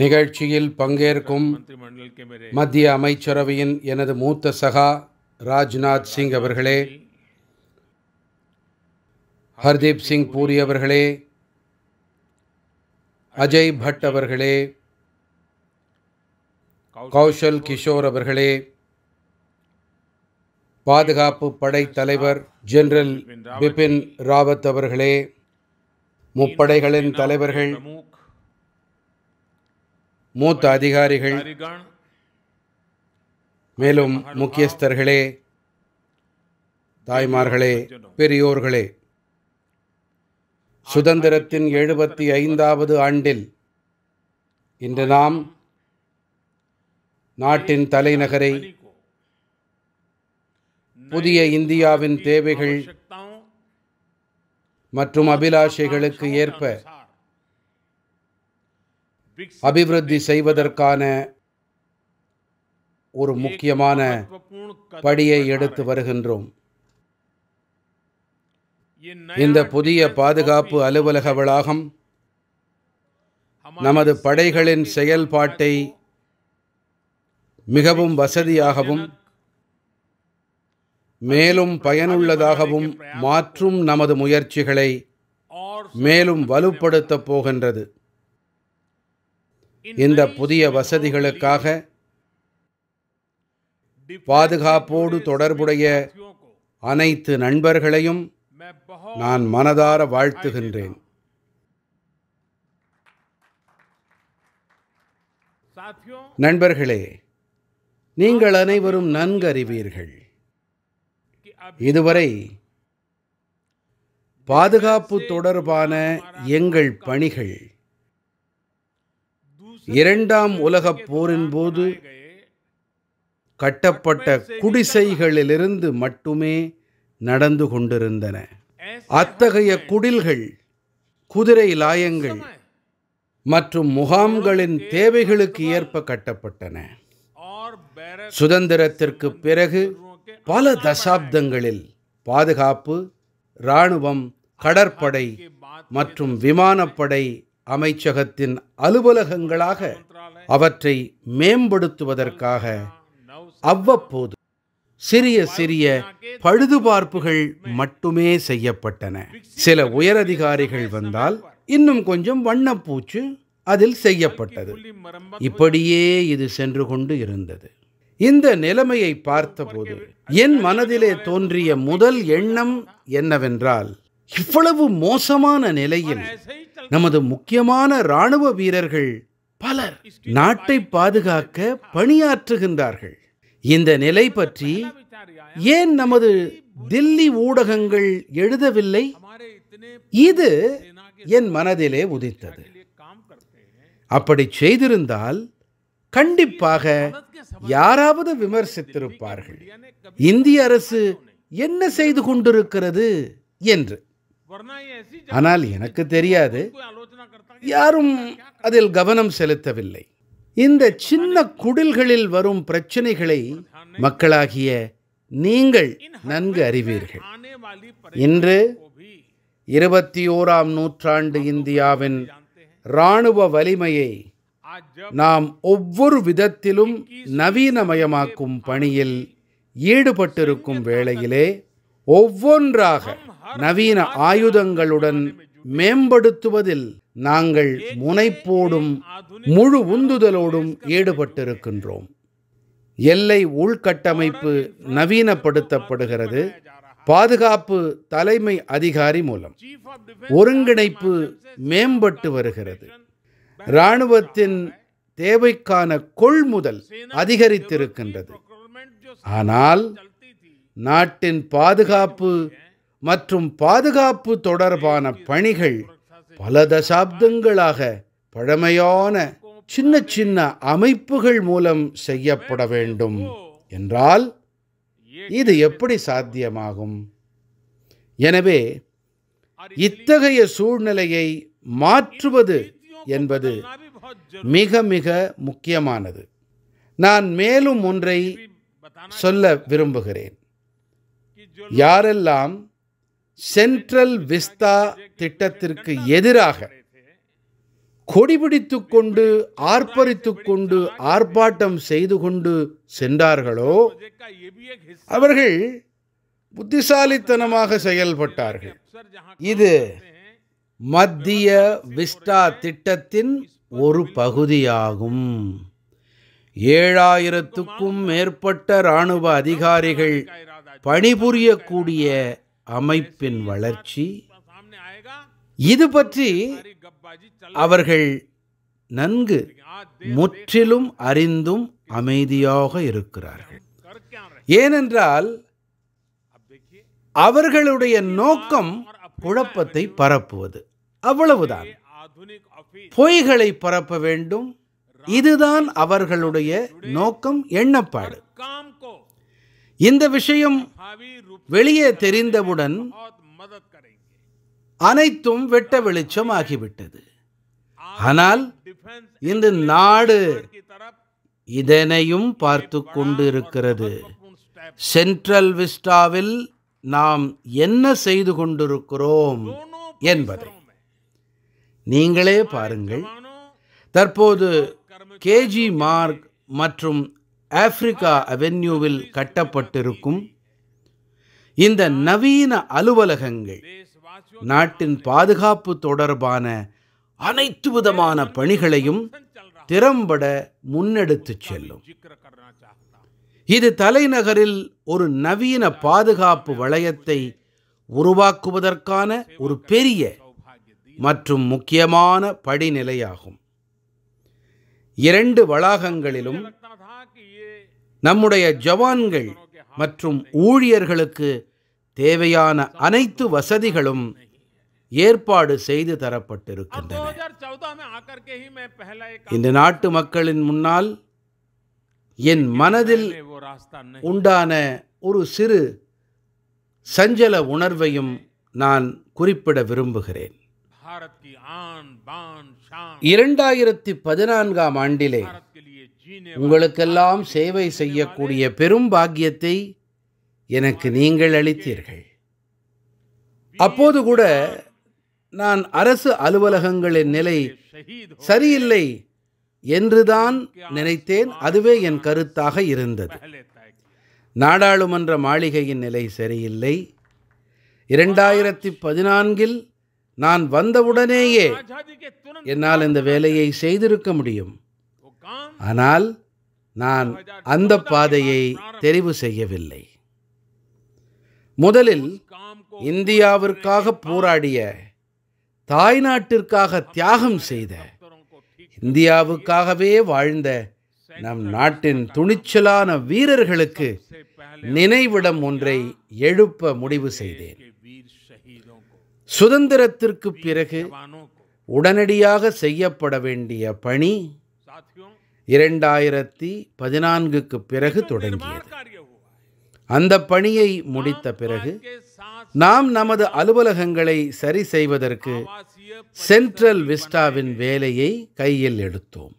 நிகழ்ச்சியில் பங்கேற்கும் மத்திய அமைச்சரவையின் எனது மூத்த சகா ராஜ்நாத் சிங் அவர்களே ஹர்தீப் சிங் பூரி அவர்களே அஜய் பட் அவர்களே கௌஷல் கிஷோர் அவர்களே பாதுகாப்பு படை தலைவர் ஜெனரல் பிபின் ராவத் அவர்களே முப்படைகளின் தலைவர்கள் மூத்த அதிகாரிகள் மேலும் முக்கியஸ்தர்களே தாய்மார்களே பெரியோர்களே சுதந்திரத்தின் எழுபத்தி ஐந்தாவது ஆண்டில் இன்று நாம் நாட்டின் தலைநகரை புதிய இந்தியாவின் தேவைகள் மற்றும் அபிலாஷைகளுக்கு ஏற்ப அபிவிருத்தி செய்வதற்கான ஒரு முக்கியமான படியை எடுத்து வருகின்றோம் இந்த புதிய பாதுகாப்பு அலுவலக வளாகம் நமது படைகளின் செயல்பாட்டை மிகவும் வசதியாகவும் மேலும் பயனுள்ளதாகவும் மாற்றும் நமது முயற்சிகளை மேலும் வலுப்படுத்தப் போகின்றது இந்த புதிய வசதிகளுக்காக பாதுகாப்போடு தொடர்புடைய அனைத்து நண்பர்களையும் நான் மனதார வாழ்த்துகின்றேன் நண்பர்களே நீங்கள் அனைவரும் நன்கறிவீர்கள் இதுவரை பாதுகாப்பு தொடர்பான எங்கள் பணிகள் இரண்டாம் உலகப் போரின் போது கட்டப்பட்ட குடிசைகளிலிருந்து மட்டுமே நடந்து கொண்டிருந்தன அத்தகைய குடில்கள் குதிரை லாயங்கள் மற்றும் முகாம்களின் தேவைகளுக்கு ஏற்ப கட்டப்பட்டன சுதந்திரத்திற்கு பிறகு பல தசாப்தங்களில் பாதுகாப்பு இராணுவம் கடற்படை மற்றும் விமானப்படை அமைச்சகத்தின் அலுவலகங்களாக அவற்றை மேம்படுத்துவதற்காக அவ்வப்போது சிறிய சிறிய பழுதுபார்ப்புகள் மட்டுமே செய்யப்பட்டன சில உயரதிகாரிகள் வந்தால் இன்னும் கொஞ்சம் வண்ணப்பூச்சு அதில் செய்யப்பட்டது இப்படியே இது சென்று கொண்டு இருந்தது இந்த நிலைமையை பார்த்தபோது என் மனதிலே தோன்றிய முதல் எண்ணம் என்னவென்றால் இவ்வளவு மோசமான நிலையில் நமது முக்கியமான இராணுவ வீரர்கள் பலர் நாட்டை பாதுகாக்க பணியாற்றுகின்றார்கள் இந்த நிலை பற்றி ஏன் நமது தில்லி ஊடகங்கள் எழுதவில்லை இது என் மனதிலே உதித்தது அப்படி செய்திருந்தால் கண்டிப்பாக யாராவது விமர்சித்திருப்பார்கள் இந்திய அரசு என்ன செய்து கொண்டிருக்கிறது என்று ஆனால் எனக்கு தெரியாது யாரும் அதில் கவனம் செலுத்தவில்லை இந்த சின்ன குடில்களில் வரும் பிரச்சனைகளை மக்களாகிய நீங்கள் நன்கு அறிவீர்கள் இன்று இருபத்தி ஓராம் நூற்றாண்டு இந்தியாவின் இராணுவ வலிமையை நாம் ஒவ்வொரு விதத்திலும் நவீனமயமாக்கும் பணியில் ஈடுபட்டிருக்கும் வேளையிலே ஒவ்வொன்றாக நவீன ஆயுதங்களுடன் மேம்படுத்துவதில் நாங்கள் முனைப்போடும் முழு உந்துதலோடும் ஈடுபட்டிருக்கின்றோம் எல்லை உள்கட்டமைப்பு நவீனப்படுத்தப்படுகிறது பாதுகாப்பு தலைமை அதிகாரி மூலம் ஒருங்கிணைப்பு மேம்பட்டு வருகிறது இராணுவத்தின் தேவைக்கான கொள்முதல் அதிகரித்திருக்கின்றது ஆனால் நாட்டின் பாதுகாப்பு மற்றும் பாதுகாப்பு தொடர்பான பணிகள் பல தசாப்தங்களாக பழமையான சின்ன சின்ன அமைப்புகள் மூலம் செய்யப்பட வேண்டும் என்றால் இது எப்படி சாத்தியமாகும் எனவே இத்தகைய சூழ்நிலையை மாற்றுவது என்பது மிக மிக முக்கியமானது நான் மேலும் ஒன்றை சொல்ல விரும்புகிறேன் யாரெல்லாம் சென்ட்ரல் விஸ்தா திட்டத்திற்கு எதிராக கொடிபிடித்து கொண்டு ஆர்ப்பரித்து கொண்டு ஆர்ப்பாட்டம் செய்து கொண்டு சென்றார்களோ அவர்கள் புத்திசாலித்தனமாக செயல்பட்டார்கள் இது மத்திய விஸ்டா திட்டத்தின் ஒரு பகுதியாகும் ஏழாயிரத்துக்கும் மேற்பட்ட இராணுவ அதிகாரிகள் பணிபுரியக்கூடிய அமைப்பின் வளர்ச்சி இது பற்றி அவர்கள் நன்கு முற்றிலும் அறிந்தும் அமைதியாக இருக்கிறார்கள் ஏனென்றால் அவர்களுடைய நோக்கம் குழப்பத்தை பரப்புவது அவ்வளவுதான் பொய்களை பரப்ப வேண்டும் இதுதான் அவர்களுடைய நோக்கம் எண்ணப்பாடு இந்த விஷயம் வெளியே தெரிந்தவுடன் அனைத்தும் வெட்ட வெளிச்சம் ஆகிவிட்டது ஆனால் இந்த நாடு இதனையும் பார்த்து கொண்டிருக்கிறது சென்ட்ரல் விஸ்டாவில் நாம் என்ன செய்து கொண்டிருக்கிறோம் என்பதை நீங்களே பாருங்கள் தற்போது கேஜி மார்க் மற்றும் ஆப்பிரிக்கா அவென்யூவில் கட்டப்பட்டிருக்கும் இந்த நவீன அலுவலகங்கள் நாட்டின் பாதுகாப்பு தொடர்பான அனைத்து விதமான பணிகளையும் திறம்பட முன்னெடுத்து செல்லும் இது தலைநகரில் ஒரு நவீன பாதுகாப்பு வளையத்தை உருவாக்குவதற்கான ஒரு பெரிய மற்றும் முக்கியமான படிநிலையாகும் இரண்டு வளாகங்களிலும் நம்முடைய ஜவான்கள் மற்றும் ஊழியர்களுக்கு தேவையான அனைத்து வசதிகளும் ஏற்பாடு செய்து தரப்பட்டிருக்கின்றன இந்த நாட்டு மக்களின் முன்னால் என் மனதில் உண்டான ஒரு சிறு சஞ்சல உணர்வையும் நான் குறிப்பிட விரும்புகிறேன் இரண்டாயிரத்தி பதினான்காம் ஆண்டிலே உங்களுக்கெல்லாம் சேவை செய்யக்கூடிய பெரும் பாக்கியத்தை எனக்கு நீங்கள் அளித்தீர்கள் அப்போது கூட நான் அரசு அலுவலகங்களின் நிலை சரியில்லை என்றுதான் நினைத்தேன் அதுவே என் கருத்தாக இருந்தது நாடாளுமன்ற மாளிகையின் நிலை சரியில்லை இரண்டாயிரத்தி பதினான்கில் நான் வந்தவுடனேயே என்னால் இந்த வேலையை செய்திருக்க முடியும் ஆனால் நான் அந்த பாதையை தெரிவு செய்யவில்லை முதலில் இந்தியாவிற்காக போராடிய தாய்நாட்டிற்காக தியாகம் செய்த இந்தியாவுக்காகவே வாழ்ந்த நம் நாட்டின் துணிச்சலான வீரர்களுக்கு நினைவிடம் ஒன்றை எழுப்ப முடிவு செய்தேன் சுதந்திரத்திற்கு பிறகு உடனடியாக செய்யப்பட வேண்டிய பணி இரண்டாயிரத்தி பதினான்குக்கு பிறகு தொடங்கியது அந்த பணியை முடித்த பிறகு நாம் நமது அலுவலகங்களை சரி செய்வதற்கு சென்ட்ரல் விஸ்டாவின் வேலையை கையில் எடுத்தோம்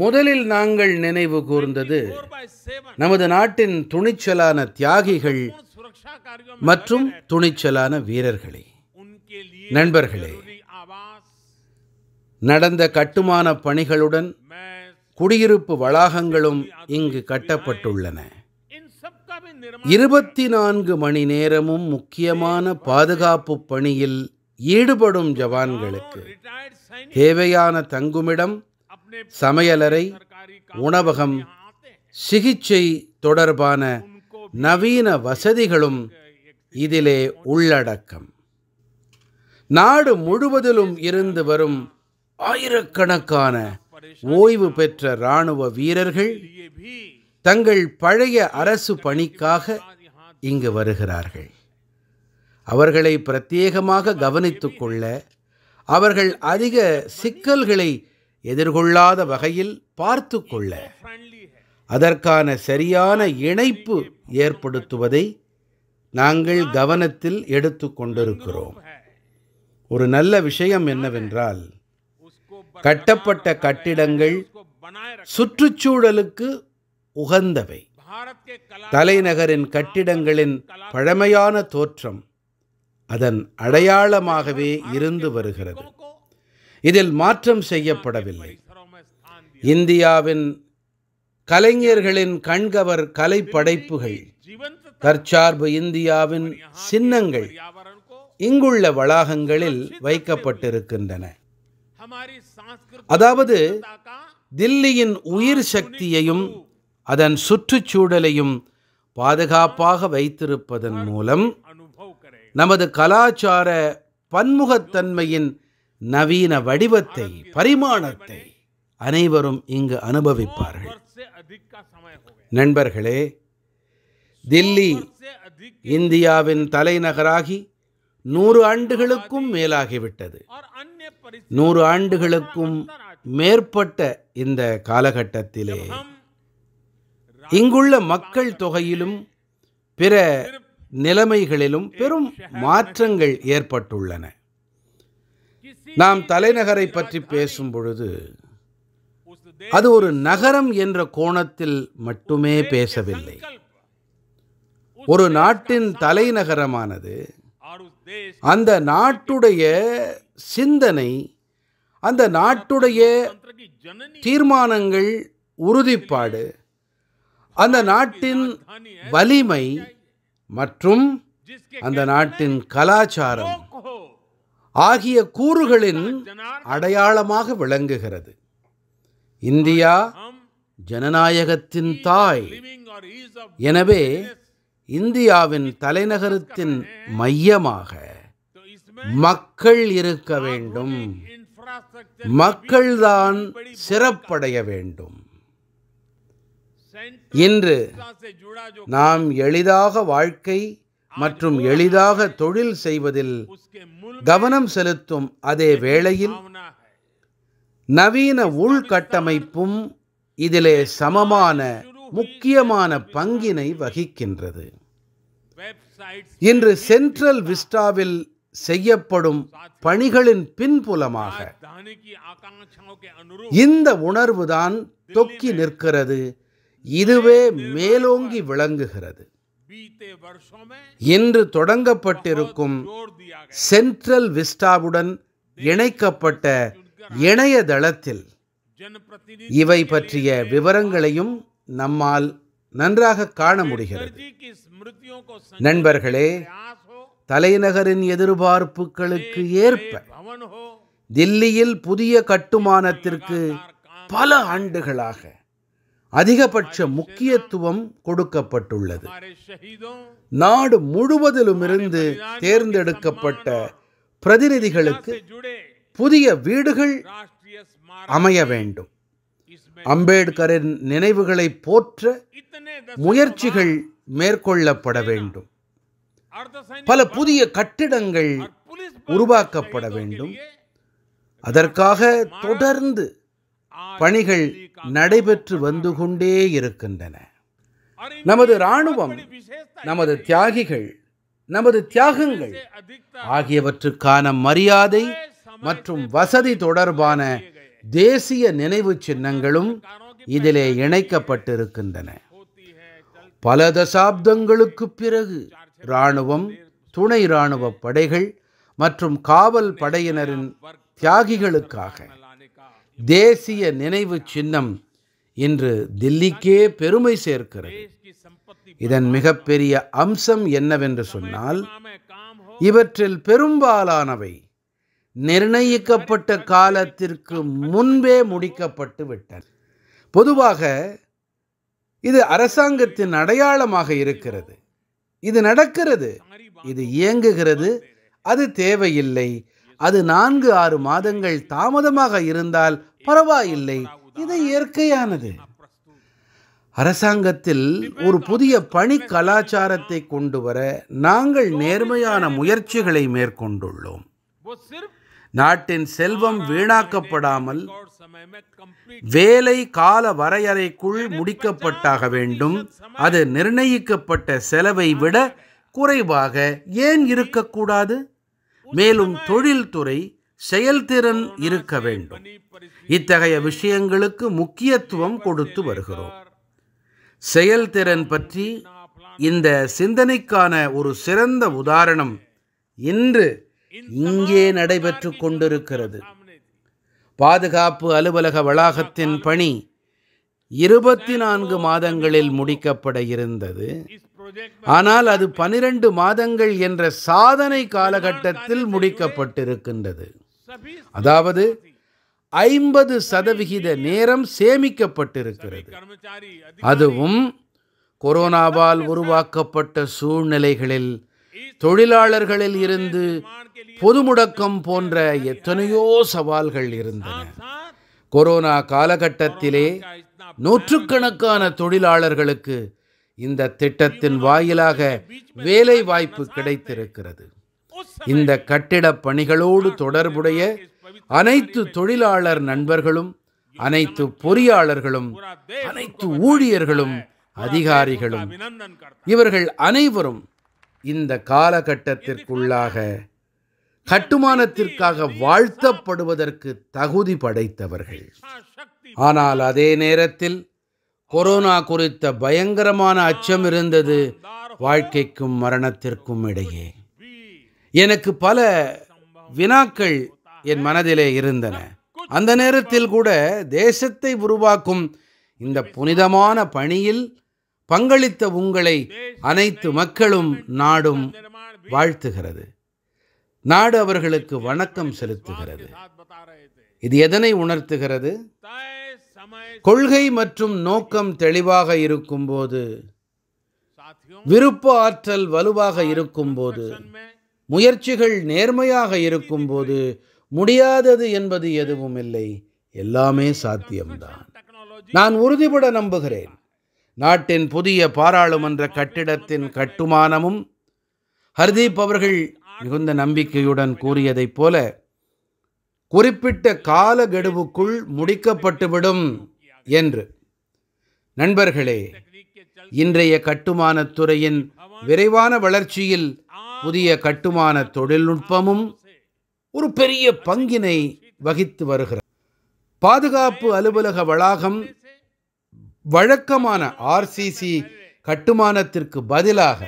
முதலில் நாங்கள் நினைவு கூர்ந்தது நமது நாட்டின் துணிச்சலான தியாகிகள் மற்றும் துணிச்சலான வீரர்களை நண்பர்களே நடந்த கட்டுமான பணிகளுடன் குடியிருப்பு வளாகங்களும் இங்கு கட்டப்பட்டுள்ளன இருபத்தி நான்கு மணி நேரமும் முக்கியமான பாதுகாப்பு பணியில் ஈடுபடும் ஜவான்களுக்கு தேவையான தங்குமிடம் சமையலறை உணவகம் சிகிச்சை தொடர்பான நவீன வசதிகளும் இதிலே உள்ளடக்கம் நாடு முழுவதிலும் இருந்து வரும் ஆயிரக்கணக்கான ஓய்வு பெற்ற இராணுவ வீரர்கள் தங்கள் பழைய அரசு பணிக்காக இங்கு வருகிறார்கள் அவர்களை பிரத்யேகமாக கவனித்து கொள்ள அவர்கள் அதிக சிக்கல்களை எதிர்கொள்ளாத வகையில் பார்த்து கொள்ள அதற்கான சரியான இணைப்பு ஏற்படுத்துவதை நாங்கள் கவனத்தில் எடுத்து கொண்டிருக்கிறோம் ஒரு நல்ல விஷயம் என்னவென்றால் கட்டப்பட்ட கட்டிடங்கள் சுற்றுச்சூழலுக்கு உகந்தவை தலைநகரின் கட்டிடங்களின் பழமையான தோற்றம் அதன் அடையாளமாகவே இருந்து வருகிறது இதில் மாற்றம் செய்யப்படவில்லை இந்தியாவின் கலைஞர்களின் கண்கவர் கலைப்படைப்புகள் தற்சார்பு இந்தியாவின் சின்னங்கள் இங்குள்ள வளாகங்களில் வைக்கப்பட்டிருக்கின்றன அதாவது தில்லியின் உயிர் சக்தியையும் அதன் சுற்றுச்சூழலையும் பாதுகாப்பாக வைத்திருப்பதன் மூலம் நமது கலாச்சார பன்முகத்தன்மையின் நவீன வடிவத்தை பரிமாணத்தை அனைவரும் இங்கு அனுபவிப்பார்கள் நண்பர்களே தில்லி இந்தியாவின் தலைநகராகி நூறு ஆண்டுகளுக்கும் மேலாகிவிட்டது நூறு ஆண்டுகளுக்கும் மேற்பட்ட இந்த காலகட்டத்திலே இங்குள்ள மக்கள் தொகையிலும் பிற நிலைமைகளிலும் பெரும் மாற்றங்கள் ஏற்பட்டுள்ளன நாம் தலைநகரை பற்றி பேசும் பொழுது அது ஒரு நகரம் என்ற கோணத்தில் மட்டுமே பேசவில்லை ஒரு நாட்டின் தலைநகரமானது அந்த நாட்டுடைய சிந்தனை அந்த நாட்டுடைய தீர்மானங்கள் உறுதிப்பாடு அந்த நாட்டின் வலிமை மற்றும் அந்த நாட்டின் கலாச்சாரம் ஆகிய கூறுகளின் அடையாளமாக விளங்குகிறது இந்தியா ஜனநாயகத்தின் தாய் எனவே இந்தியாவின் தலைநகரத்தின் மையமாக மக்கள் இருக்க வேண்டும் மக்கள்தான் சிறப்படைய வேண்டும் இன்று நாம் எளிதாக வாழ்க்கை மற்றும் எளிதாக தொழில் செய்வதில் கவனம் செலுத்தும் அதே வேளையில் நவீன உள்கட்டமைப்பும் இதிலே சமமான முக்கியமான பங்கினை வகிக்கின்றது இன்று சென்ட்ரல் விஸ்டாவில் செய்யப்படும் பணிகளின் பின்புலமாக இந்த உணர்வுதான் தொக்கி நிற்கிறது இதுவே மேலோங்கி விளங்குகிறது இன்று தொடங்கப்பட்டிருக்கும் சென்ட்ரல் விஸ்டாவுடன் இணைக்கப்பட்ட இணையதளத்தில் இவை பற்றிய விவரங்களையும் நம்மால் நன்றாக காண முடிகிறது நண்பர்களே தலைநகரின் எதிர்பார்ப்புகளுக்கு ஏற்ப தில்லியில் புதிய கட்டுமானத்திற்கு பல ஆண்டுகளாக அதிகபட்ச முக்கியத்துவம் கொடுக்கப்பட்டுள்ளது நாடு முழுவதிலுமிருந்து தேர்ந்தெடுக்கப்பட்ட பிரதிநிதிகளுக்கு புதிய வீடுகள் அமைய வேண்டும் அம்பேத்கரின் நினைவுகளை போற்ற முயற்சிகள் மேற்கொள்ளப்பட வேண்டும் பல புதிய கட்டிடங்கள் உருவாக்கப்பட வேண்டும் அதற்காக தொடர்ந்து பணிகள் நடைபெற்று வந்து கொண்டே இருக்கின்றன நமது இராணுவம் நமது தியாகிகள் நமது தியாகங்கள் ஆகியவற்றுக்கான மரியாதை மற்றும் வசதி தொடர்பான தேசிய நினைவு சின்னங்களும் இதிலே இணைக்கப்பட்டிருக்கின்றன பல தசாப்தங்களுக்கு பிறகு இராணுவம் துணை இராணுவ படைகள் மற்றும் காவல் படையினரின் தியாகிகளுக்காக தேசிய நினைவு சின்னம் இன்று தில்லிக்கே பெருமை சேர்க்கிறது இதன் மிகப்பெரிய அம்சம் என்னவென்று சொன்னால் இவற்றில் பெரும்பாலானவை நிர்ணயிக்கப்பட்ட காலத்திற்கு முன்பே முடிக்கப்பட்டு விட்டன பொதுவாக இது அரசாங்கத்தின் அடையாளமாக இருக்கிறது இது நடக்கிறது இது இயங்குகிறது அது தேவையில்லை அது நான்கு ஆறு மாதங்கள் தாமதமாக இருந்தால் பரவாயில்லை இது இயற்கையானது அரசாங்கத்தில் ஒரு புதிய பணி கலாச்சாரத்தை கொண்டு வர நாங்கள் நேர்மையான முயற்சிகளை மேற்கொண்டுள்ளோம் நாட்டின் செல்வம் வீணாக்கப்படாமல் வேலை கால வரையறைக்குள் முடிக்கப்பட்டாக வேண்டும் அது நிர்ணயிக்கப்பட்ட செலவை விட குறைவாக ஏன் இருக்கக்கூடாது மேலும் தொழில்துறை செயல்திறன் இருக்க வேண்டும் இத்தகைய விஷயங்களுக்கு முக்கியத்துவம் கொடுத்து வருகிறோம் செயல்திறன் பற்றி இந்த சிந்தனைக்கான ஒரு சிறந்த உதாரணம் இன்று இங்கே நடைபெற்று கொண்டிருக்கிறது பாதுகாப்பு அலுவலக வளாகத்தின் பணி இருபத்தி நான்கு மாதங்களில் முடிக்கப்பட இருந்தது ஆனால் அது பனிரெண்டு மாதங்கள் என்ற சாதனை காலகட்டத்தில் முடிக்கப்பட்டிருக்கின்றது அதாவது ஐம்பது சதவிகித நேரம் சேமிக்கப்பட்டிருக்கிறது அதுவும் கொரோனாவால் உருவாக்கப்பட்ட சூழ்நிலைகளில் தொழிலாளர்களில் இருந்து பொது முடக்கம் போன்ற எத்தனையோ சவால்கள் இருந்தன கொரோனா காலகட்டத்திலே நூற்றுக்கணக்கான தொழிலாளர்களுக்கு இந்த திட்டத்தின் வாயிலாக வேலை வாய்ப்பு கிடைத்திருக்கிறது இந்த கட்டிடப் பணிகளோடு தொடர்புடைய அனைத்து தொழிலாளர் நண்பர்களும் அனைத்து பொறியாளர்களும் அனைத்து ஊழியர்களும் அதிகாரிகளும் இவர்கள் அனைவரும் இந்த காலகட்டத்திற்குள்ளாக கட்டுமானத்திற்காக வாழ்த்தப்படுவதற்கு தகுதி படைத்தவர்கள் ஆனால் அதே நேரத்தில் கொரோனா குறித்த பயங்கரமான அச்சம் இருந்தது வாழ்க்கைக்கும் மரணத்திற்கும் இடையே எனக்கு பல வினாக்கள் என் மனதிலே இருந்தன அந்த நேரத்தில் கூட தேசத்தை உருவாக்கும் இந்த புனிதமான பணியில் பங்களித்த உங்களை அனைத்து மக்களும் நாடும் வாழ்த்துகிறது நாடு அவர்களுக்கு வணக்கம் செலுத்துகிறது இது எதனை உணர்த்துகிறது கொள்கை மற்றும் நோக்கம் தெளிவாக இருக்கும் போது விருப்ப ஆற்றல் வலுவாக இருக்கும் போது முயற்சிகள் நேர்மையாக இருக்கும்போது முடியாதது என்பது எதுவும் இல்லை எல்லாமே சாத்தியம்தான் நான் உறுதிபட நம்புகிறேன் நாட்டின் புதிய பாராளுமன்ற கட்டிடத்தின் கட்டுமானமும் ஹர்தீப் அவர்கள் மிகுந்த நம்பிக்கையுடன் கூறியதைப் போல குறிப்பிட்ட கால கெடுவுக்குள் முடிக்கப்பட்டுவிடும் என்று நண்பர்களே இன்றைய கட்டுமானத்துறையின் விரைவான வளர்ச்சியில் புதிய கட்டுமான தொழில்நுட்பமும் ஒரு பெரிய பங்கினை வகித்து வருகிறது பாதுகாப்பு அலுவலக வளாகம் வழக்கமான ஆர்சிசி கட்டுமானத்திற்கு பதிலாக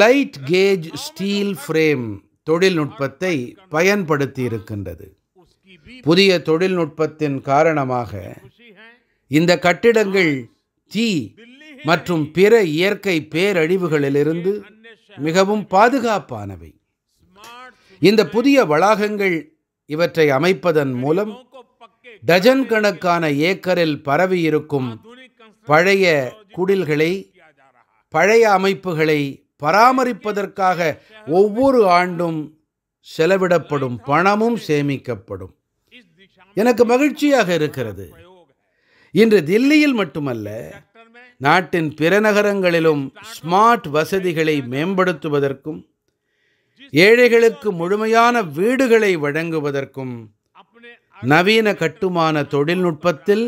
லைட் கேஜ் ஸ்டீல் ஃப்ரேம் தொழில்நுட்பத்தை பயன்படுத்தி இருக்கின்றது புதிய தொழில்நுட்பத்தின் காரணமாக இந்த கட்டிடங்கள் தீ மற்றும் பிற இயற்கை பேரழிவுகளிலிருந்து மிகவும் பாதுகாப்பானவை இந்த புதிய வளாகங்கள் இவற்றை அமைப்பதன் மூலம் டஜன் கணக்கான ஏக்கரில் பரவியிருக்கும் பழைய குடில்களை பழைய அமைப்புகளை பராமரிப்பதற்காக ஒவ்வொரு ஆண்டும் செலவிடப்படும் பணமும் சேமிக்கப்படும் எனக்கு மகிழ்ச்சியாக இருக்கிறது இன்று தில்லியில் மட்டுமல்ல நாட்டின் பிற நகரங்களிலும் ஸ்மார்ட் வசதிகளை மேம்படுத்துவதற்கும் ஏழைகளுக்கு முழுமையான வீடுகளை வழங்குவதற்கும் நவீன கட்டுமான தொழில்நுட்பத்தில்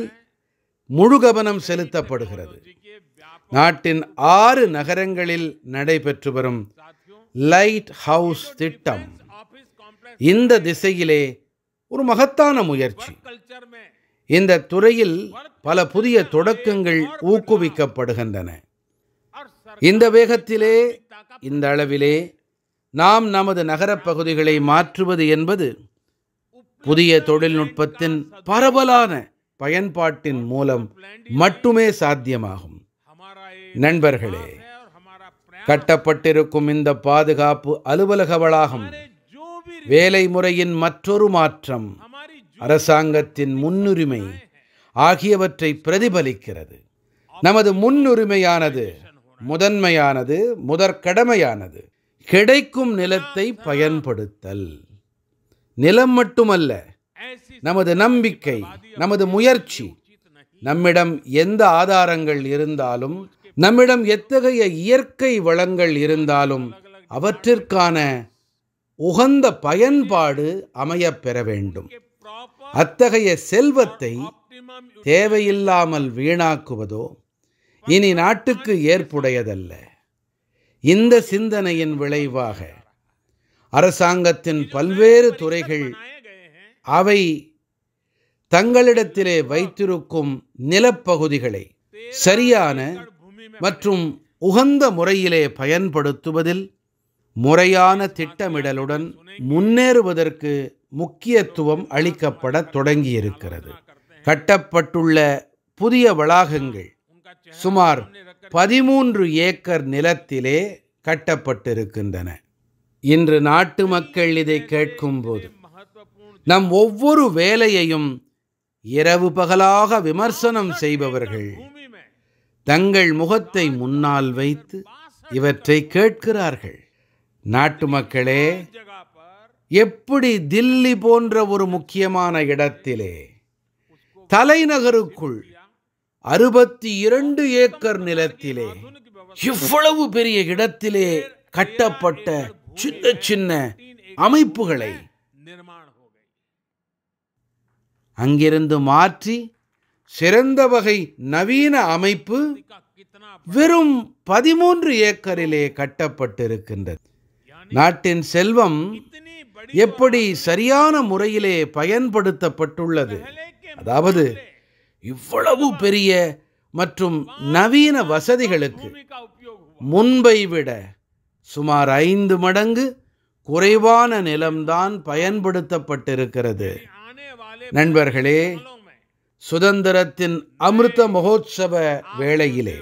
முழு கவனம் செலுத்தப்படுகிறது நாட்டின் ஆறு நகரங்களில் நடைபெற்று வரும் லைட் ஹவுஸ் திட்டம் இந்த திசையிலே ஒரு மகத்தான முயற்சி இந்த துறையில் பல புதிய தொடக்கங்கள் ஊக்குவிக்கப்படுகின்றன இந்த வேகத்திலே இந்த அளவிலே நாம் நமது நகரப் பகுதிகளை மாற்றுவது என்பது புதிய தொழில்நுட்பத்தின் பரவலான பயன்பாட்டின் மூலம் மட்டுமே சாத்தியமாகும் நண்பர்களே கட்டப்பட்டிருக்கும் இந்த பாதுகாப்பு அலுவலக வளாகம் வேலை முறையின் மற்றொரு மாற்றம் அரசாங்கத்தின் முன்னுரிமை ஆகியவற்றை பிரதிபலிக்கிறது நமது முன்னுரிமையானது முதன்மையானது முதற்கடமையானது கிடைக்கும் நிலத்தை பயன்படுத்தல் நிலம் மட்டுமல்ல நமது நம்பிக்கை நமது முயற்சி நம்மிடம் எந்த ஆதாரங்கள் இருந்தாலும் நம்மிடம் எத்தகைய இயற்கை வளங்கள் இருந்தாலும் அவற்றிற்கான உகந்த பயன்பாடு அமையப்பெற வேண்டும் அத்தகைய செல்வத்தை தேவையில்லாமல் வீணாக்குவதோ இனி நாட்டுக்கு ஏற்புடையதல்ல இந்த சிந்தனையின் விளைவாக அரசாங்கத்தின் பல்வேறு துறைகள் அவை தங்களிடத்திலே வைத்திருக்கும் நிலப்பகுதிகளை சரியான மற்றும் உகந்த முறையிலே பயன்படுத்துவதில் முறையான திட்டமிடலுடன் முன்னேறுவதற்கு முக்கியத்துவம் அளிக்கப்பட தொடங்கியிருக்கிறது கட்டப்பட்டுள்ள புதிய வளாகங்கள் சுமார் பதிமூன்று ஏக்கர் நிலத்திலே கட்டப்பட்டிருக்கின்றன இன்று நாட்டு மக்கள் இதை கேட்கும்போது நம் ஒவ்வொரு வேலையையும் இரவு பகலாக விமர்சனம் செய்பவர்கள் தங்கள் முகத்தை முன்னால் வைத்து இவற்றை கேட்கிறார்கள் நாட்டு மக்களே எப்படி தில்லி போன்ற ஒரு முக்கியமான இடத்திலே தலைநகருக்குள் அறுபத்தி இரண்டு ஏக்கர் நிலத்திலே இவ்வளவு பெரிய இடத்திலே கட்டப்பட்ட சின்ன சின்ன அமைப்புகளை அங்கிருந்து மாற்றி சிறந்த வகை நவீன அமைப்பு வெறும் பதிமூன்று ஏக்கரிலே கட்டப்பட்டிருக்கின்றது நாட்டின் செல்வம் எப்படி சரியான முறையிலே பயன்படுத்தப்பட்டுள்ளது அதாவது இவ்வளவு பெரிய மற்றும் நவீன வசதிகளுக்கு முன்பை விட சுமார் ஐந்து மடங்கு குறைவான நிலம்தான் பயன்படுத்தப்பட்டிருக்கிறது நண்பர்களே சுதந்திரத்தின் அமிர்த மகோத்சவ வேளையிலே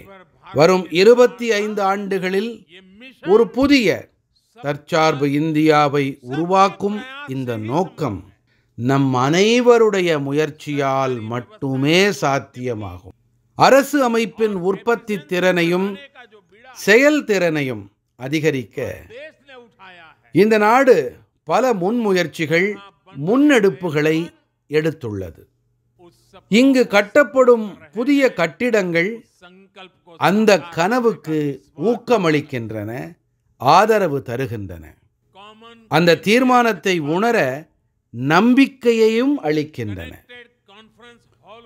வரும் இருபத்தி ஐந்து ஆண்டுகளில் ஒரு புதிய தற்சார்பு இந்தியாவை உருவாக்கும் இந்த நோக்கம் நம் அனைவருடைய முயற்சியால் மட்டுமே சாத்தியமாகும் அரசு அமைப்பின் உற்பத்தி திறனையும் செயல்திறனையும் அதிகரிக்க இந்த நாடு பல முன்முயற்சிகள் முன்னெடுப்புகளை எடுத்துள்ளது இங்கு கட்டப்படும் புதிய கட்டிடங்கள் அந்த கனவுக்கு ஊக்கமளிக்கின்றன ஆதரவு தருகின்றன அந்த தீர்மானத்தை உணர நம்பிக்கையையும் அளிக்கின்றன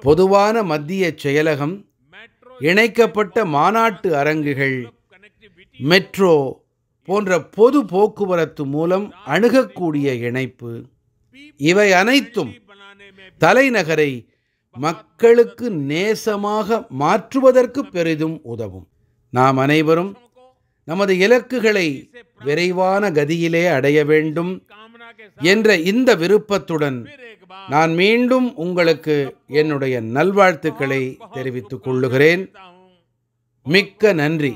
பொதுவான மத்திய செயலகம் இணைக்கப்பட்ட மாநாட்டு அரங்குகள் மெட்ரோ போன்ற பொது போக்குவரத்து மூலம் அணுகக்கூடிய இணைப்பு இவை அனைத்தும் தலைநகரை மக்களுக்கு நேசமாக மாற்றுவதற்கு பெரிதும் உதவும் நாம் அனைவரும் நமது இலக்குகளை விரைவான கதியிலே அடைய வேண்டும் என்ற இந்த விருப்பத்துடன் நான் மீண்டும் உங்களுக்கு என்னுடைய நல்வாழ்த்துக்களை தெரிவித்துக் கொள்ளுகிறேன் மிக்க நன்றி